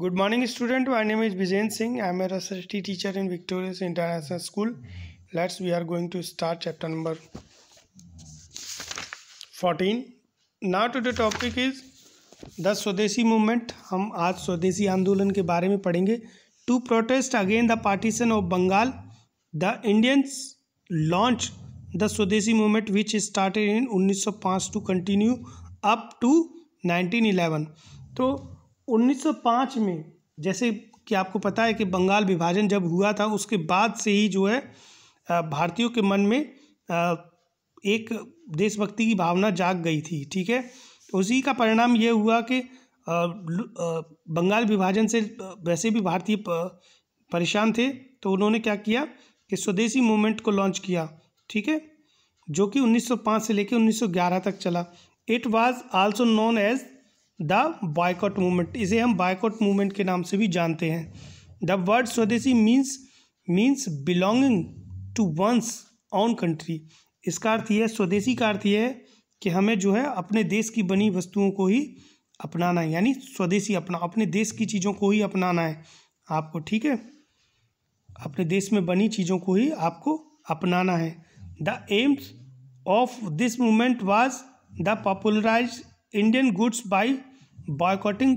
good morning student my name is Vijendra Singh I am uh S S T teacher in victorious international school let's we are going to start chapter number fourteen now to the topic is the Swadeshi movement हम आज स्वदेशी आंदोलन के बारे में पढ़ेंगे to protest again the partition of Bengal the Indians launch the Swadeshi movement which started in उन्नीस सौ पाँच to continue up to nineteen eleven तो 1905 में जैसे कि आपको पता है कि बंगाल विभाजन जब हुआ था उसके बाद से ही जो है भारतीयों के मन में एक देशभक्ति की भावना जाग गई थी ठीक है उसी का परिणाम ये हुआ कि बंगाल विभाजन से वैसे भी भारतीय परेशान थे तो उन्होंने क्या किया कि स्वदेशी मूवमेंट को लॉन्च किया ठीक है जो कि 1905 से लेकर 1911 तक चला it was also known as the boycott movement इसे हम बायकॉट मूवमेंट के नाम से भी जानते हैं the word Swadeshi means means belonging to one's own country इसका अर्थ यह स्वदेशी का अर्थ यह है कि हमें जो है अपने देश की बनी वस्तुओं को ही अपनाना है यानी स्वदेशी अपना अपने देश की चीज़ों को ही अपनाना है आपको ठीक है अपने देश में बनी चीज़ों को ही आपको अपनाना है the aims of this movement was the popularize Indian goods by boycotting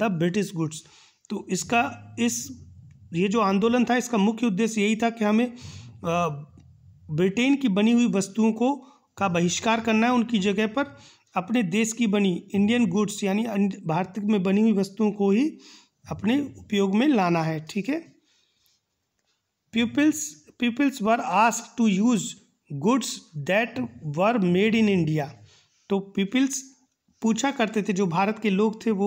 the British goods तो इसका इस ये जो आंदोलन था इसका मुख्य उद्देश्य यही था कि हमें uh, ब्रिटेन की बनी हुई वस्तुओं को का बहिष्कार करना है उनकी जगह पर अपने देश की बनी इंडियन गुड्स यानी भारत में बनी हुई वस्तुओं को ही अपने उपयोग में लाना है ठीक है peoples peoples were ask to use goods that were made in India तो पीपल्स पूछा करते थे जो भारत के लोग थे वो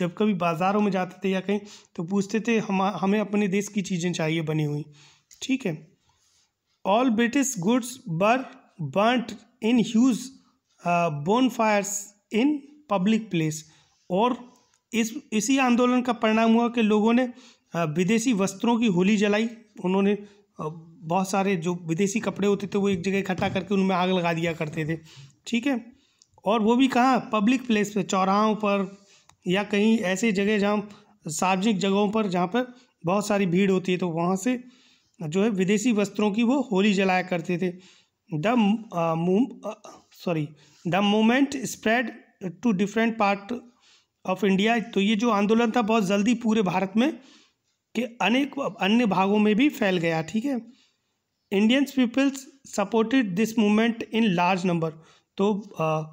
जब कभी बाज़ारों में जाते थे या कहीं तो पूछते थे हम हमें अपने देश की चीज़ें चाहिए बनी हुई ठीक है all British goods were burnt in huge bonfires in public place और इस इसी आंदोलन का परिणाम हुआ कि लोगों ने uh, विदेशी वस्त्रों की होली जलाई उन्होंने uh, बहुत सारे जो विदेशी कपड़े होते थे वो एक जगह इकट्ठा करके उनमें आग लगा दिया करते थे ठीक है और वो भी कहाँ पब्लिक प्लेस पे चौराहों पर या कहीं ऐसी जगह जहाँ सार्वजनिक जगहों पर जहाँ पर बहुत सारी भीड़ होती है तो वहाँ से जो है विदेशी वस्त्रों की वो होली जलाया करते थे the sorry the moment spread to different part of India तो ये जो आंदोलन था बहुत जल्दी पूरे भारत में के अनेक अन्य भागों में भी फैल गया ठीक है Indians peoples supported this movement in large number तो आ, uh,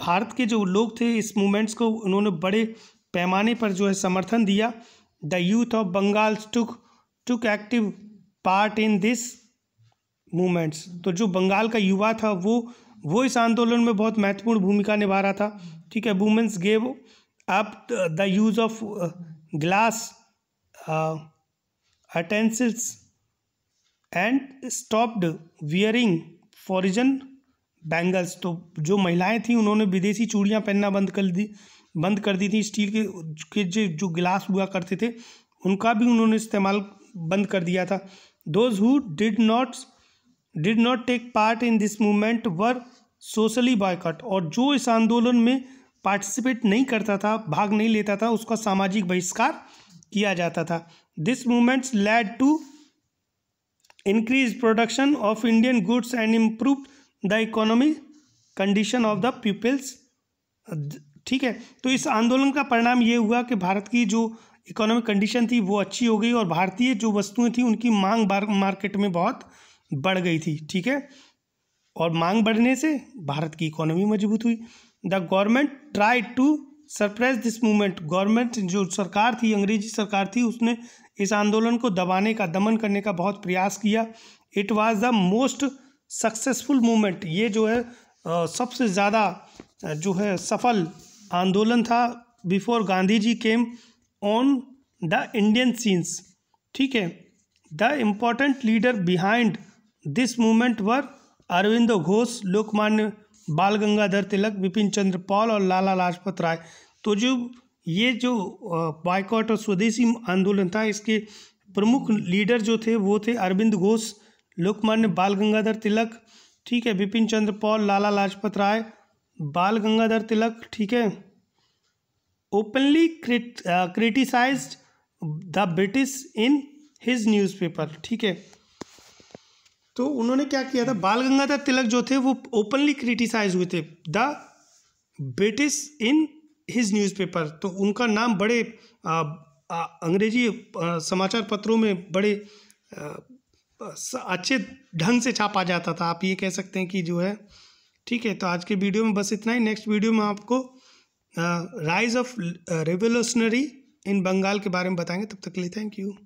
भारत के जो लोग थे इस मूवमेंट्स को उन्होंने बड़े पैमाने पर जो है समर्थन दिया the youth of Bengal took took active part in this movements तो जो बंगाल का युवा था वो वो इस आंदोलन में बहुत महत्वपूर्ण भूमिका निभा रहा था ठीक है womens gave up the use of glass utensils and stopped wearing foreign bangles तो जो महिलाएं थीं उन्होंने विदेशी चूड़ियाँ पहनना बंद कर दी बंद कर दी थी स्टील के के जो जो गिलास हुआ करते थे उनका भी उन्होंने इस्तेमाल बंद कर दिया था those who did not did not take part in this movement were socially boycott और जो इस आंदोलन में पार्टिसिपेट नहीं करता था भाग नहीं लेता था उसका सामाजिक बहिष्कार किया जाता था this movements led to increase production of Indian goods and improved the economy condition of the peoples ठीक है तो इस आंदोलन का परिणाम ये हुआ कि भारत की जो इकोनॉमिक कंडीशन थी वो अच्छी हो गई और भारतीय जो वस्तुएं थी उनकी मांग मार्केट में बहुत बढ़ गई थी ठीक है और मांग बढ़ने से भारत की इकोनॉमी मजबूत हुई the government try to surprise this movement government जो सरकार थी अंग्रेजी सरकार थी उसने इस आंदोलन को दबाने का दमन करने का बहुत प्रयास किया it was the most successful movement ये जो है सबसे ज़्यादा जो है सफल आंदोलन था before Gandhi ji came on the Indian scenes ठीक है the important leader behind this movement were Aurobindo Ghosh Lokmanya Bal Gangadhar Tilak Bipin Chandra Pal और लाला लाजपत राय तो जो ये जो बाइकआउट और स्वदेशी आंदोलन था इसके प्रमुख लीडर जो थे वो थे अरविंद घोष लोकमान्य बाल गंगाधर तिलक ठीक है बिपिन चंद्र पॉल लाला लाजपत राय बाल गंगाधर तिलक ठीक है openly criticize the British in his newspaper ठीक है तो उन्होंने क्या किया था बाल गंगाधर तिलक जो थे वो ओपनली क्रिटिसाइज हुए थे the British in his newspaper तो उनका नाम बड़े आ, uh, आ, uh, अंग्रेजी आ, uh, समाचार पत्रों में बड़े आ, अच्छे ढंग से छापा जाता था आप ये कह सकते हैं कि जो है ठीक है तो आज के वीडियो में बस इतना ही नेक्स्ट वीडियो में आपको rise of revolutionary in Bengal के बारे में बताएंगे तब तक के लिए थैंक यू